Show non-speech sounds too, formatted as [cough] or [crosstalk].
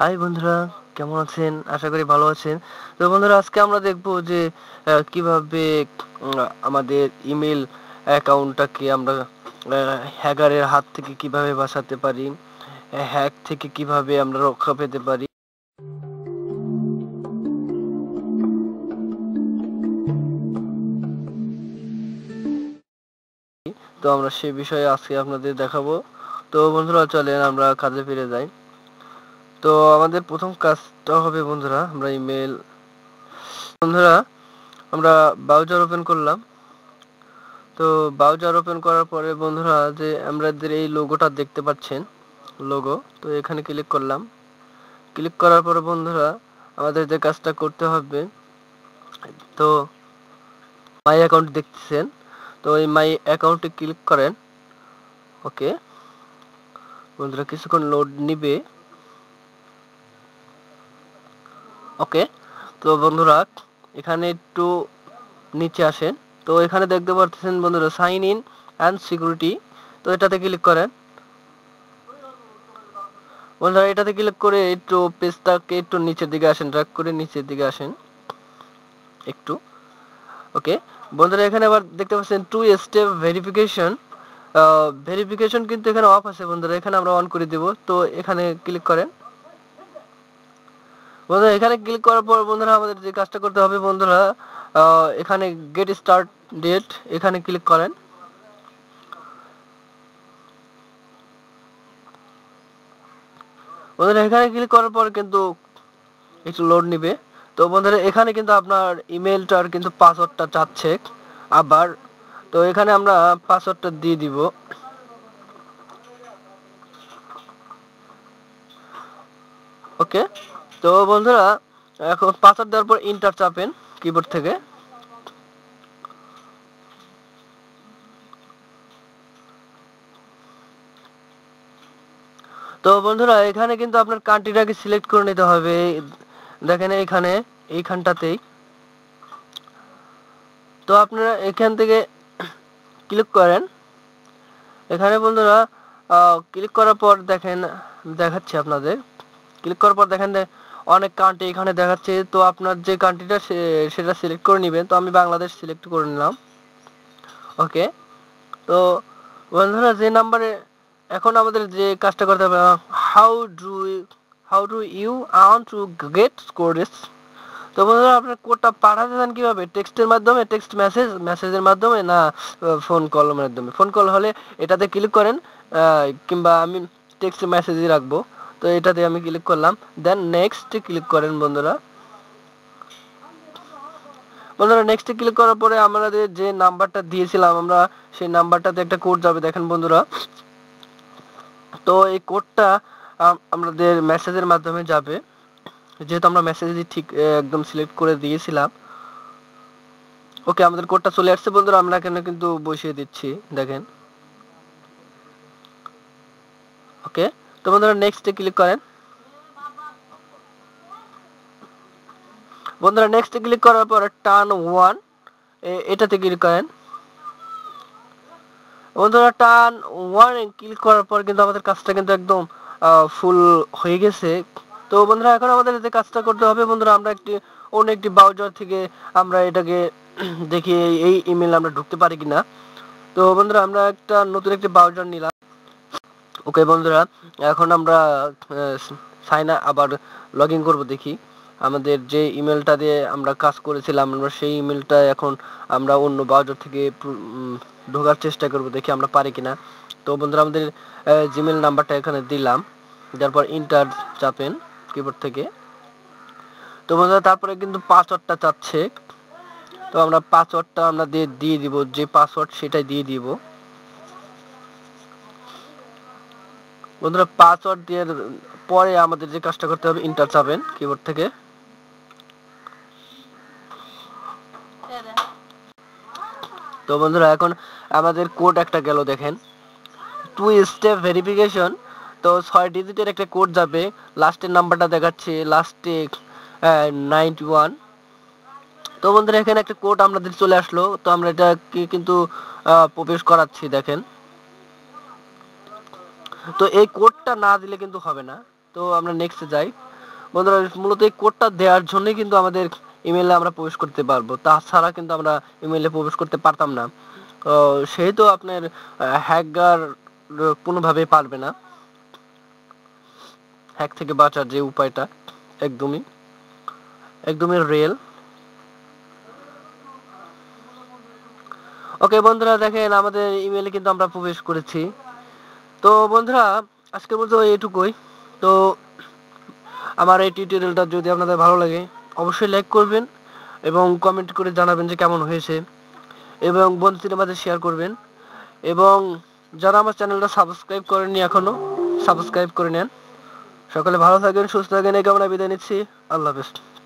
high বন্ধুরা কেমন আছেন আশা করি ভালো আছেন তো বন্ধুরা আজকে আমরা দেখব যে কিভাবে আমাদের ইমেল অ্যাকাউন্টটাকে আমরা হ্যাকারের হাত থেকে কিভাবে বাঁচাতে পারি হ্যাক থেকে কিভাবে আমরা রক্ষা পেতে পারি তো আমরা সে বিষয়ে আজকে আপনাদের দেখাবো তো বন্ধুরা চলেন আমরা কাজে ফিরে যাই তো আমাদের প্রথম কাজটা হবে বন্ধুরা আমরা ইমেল বন্ধুরা আমরা ব্রাউজার ওপেন করলাম তো ব্রাউজার ওপেন করার পরে বন্ধুরা যে আমাদের এই লোগোটা দেখতে পাচ্ছেন লোগো তো এখানে ক্লিক করলাম ক্লিক করার পরে বন্ধুরা আমাদের যে কাজটা করতে হবে তো মাই অ্যাকাউন্ট দেখতেছেন তো এই মাই অ্যাকাউন্টে ক্লিক করেন ওকে বন্ধুরা কিছুক্ষণ লোড নিবে ওকে তো বন্ধুরা এখানে একটু নিচে আসেন তো এখানে দেখতে পারতেছেন বন্ধুরা সাইন ইন অ্যান্ড সিকিউরিটি তো এটাতে ক্লিক করেন বন্ধুরা এটাতে ক্লিক করে একটু পেজটাকে একটু নিচের দিকে আসেন ড্রাগ করে নিচের দিকে আসেন একটু ওকে বন্ধুরা এখানে আবার দেখতে পাচ্ছেন টু স্টেপ ভেরিফিকেশন ভেরিফিকেশন কিন্তু এখানে অফ আছে বন্ধুরা এখানে আমরা অন করে দেব তো এখানে ক্লিক করেন বন্ধুরা এখানে ক্লিক করার পর বন্ধুরা আমাদের যে কাজটা করতে হবে বন্ধুরা এখানে গেট স্টার্ট ডেট এখানে ক্লিক করেন বন্ধুরা এখানে ক্লিক করার পর কিন্তু একটু লোড নিবে তো বন্ধুরা এখানে কিন্তু আপনার ইমেলটার কিন্তু পাসওয়ার্ডটা চাচ্ছে আবার তো এখানে আমরা পাসওয়ার্ডটা দিয়ে দিব ওকে তো বন্ধুরা এখন পাসওয়ার্ড দেওয়ার পর ইন্টার চাপেন কিবোর্ড থেকে তো বন্ধুরা এখানে কিন্তু আপনার কান্ট্রিটাকে সিলেক্ট করে নিতে হবে দেখেন এখানে এইখানটাতেই তো আপনারা এখান থেকে ক্লিক করেন এখানে বন্ধুরা ক্লিক করার পর দেখেন দেখাচ্ছি আপনাদের ক্লিক করার পর দেখেন অনেক কান্ট্রি এখানে দেখাচ্ছে তো আপনার যে কান্ট্রিটা সেটা সিলেক্ট করে নেবেন তো আমি বাংলাদেশ সিলেক্ট করে নিলাম ওকে তো বন্ধুরা যে নাম্বারে এখন আমাদের যে কাজটা করতে হবে how do how do you want to get scores তো বন্ধুরা আপনার কোডটা পাঠাতে চান কীভাবে টেক্সটের মাধ্যমে টেক্সট মেসেজ মেসেজের মাধ্যমে না ফোন কলের মাধ্যমে ফোন কল হলে এটাতে ক্লিক করেন কিংবা আমি টেক্সট মেসেজই রাখবো তো এটা দিয়ে আমি ক্লিক করলাম দেন নেক্সট ক্লিক করেন বন্ধুরা বন্ধুরা নেক্সটে ক্লিক করার পরে আমরা যে নাম্বারটা দিয়েছিলাম আমরা সেই নাম্বারটাতে একটা কোড যাবে দেখেন বন্ধুরা তো এই কোডটা আমাদের মেসেজের মাধ্যমে যাবে যেহেতু আমরা মেসেজ ঠিক একদম সিলেক্ট করে দিয়েছিলাম ওকে আমাদের কোডটা চলে আসছে বন্ধুরা আমরা এখানে কিন্তু বসিয়ে দিচ্ছি দেখেন ওকে তো বন্ধুরা নেক্সটে ক্লিক করেন বন্ধুরা নেক্সটে ক্লিক করার টার্ন ওয়ান এটাতে ক্লিক করেন বন্ধুরা টার্ন ওয়ান ক্লিক করার পর কিন্তু আমাদের কাজটা কিন্তু একদম ফুল হয়ে গেছে তো বন্ধুরা এখন আমাদের যে কাজটা করতে হবে বন্ধুরা আমরা একটি অন্য একটি ব্রাউজার থেকে আমরা এটাকে [clears throat] দেখি এই ইমেল আমরা ঢুকতে পারি কিনা তো বন্ধুরা আমরা একটা নতুন একটি ব্রাউজার নিলাম ওকে বন্ধুরা এখন আমরা সাইন আবার লগ ইন করবো দেখি আমাদের যে ইমেলটা দিয়ে আমরা কাজ করেছিলাম আমরা সেই ইমেলটা এখন আমরা অন্য ব্রাউজার থেকে ঢোকার চেষ্টা করব দেখি আমরা পারি কিনা তো বন্ধুরা আমাদের জিমেল নাম্বারটা এখানে দিলাম তারপর ইন্টার চাপেন কিবোর্ড থেকে তো বন্ধুরা তারপরে কিন্তু পাসওয়ার্ডটা চাচ্ছে তো আমরা পাসওয়ার্ডটা আমরা দিয়ে দিয়ে দিব যে পাসওয়ার্ড সেটাই দিয়ে দিব বন্ধুরা পাসওয়ার্ড দিয়ে পরে আমাদের যে কাজটা করতে হবে ইন্টার চাপেন কিবোর্ড থেকে তো বন্ধুরা এখন আমাদের কোড একটা গেল দেখেন টু স্টেপ ভেরিফিকেশন তো ছয় ডিজিটের একটা কোড যাবে লাস্টের নাম্বারটা দেখাচ্ছে লাস্টে নাইনটি ওয়ান তো বন্ধুরা এখানে একটা কোড আমাদের চলে আসলো তো আমরা এটা কিন্তু প্রবেশ করাচ্ছি দেখেন তো এই কোডটা না দিলে কিন্তু হবে না তো আমরা নেক্সটে যাই বন্ধুরা মূলত এই কোডটা দেওয়ার জন্যই কিন্তু আমাদের ইমেলে আমরা প্রবেশ করতে পারবো তাছাড়া কিন্তু আমরা ইমেলে প্রবেশ করতে পারতাম না সেহেতু আপনার হ্যাকার কোনোভাবে পারবে না হ্যাক থেকে বাঁচার যে উপায়টা একদমই একদমই রেল ওকে বন্ধুরা দেখেন আমাদের ইমেলে কিন্তু আমরা প্রবেশ করেছি তো বন্ধুরা আজকে বলতে এইটুকুই তো আমার এই টিউটোরিয়ালটা যদি আপনাদের ভালো লাগে অবশ্যই লাইক করবেন এবং কমেন্ট করে জানাবেন যে কেমন হয়েছে এবং বন্ধুদের মাঝে শেয়ার করবেন এবং যারা আমার চ্যানেলটা সাবস্ক্রাইব করেননি এখনও সাবস্ক্রাইব করে নেন সকলে ভালো থাকেন সুস্থ থাকেন এই কামনা বিদায় নিচ্ছি আল্লাহ হাফেজ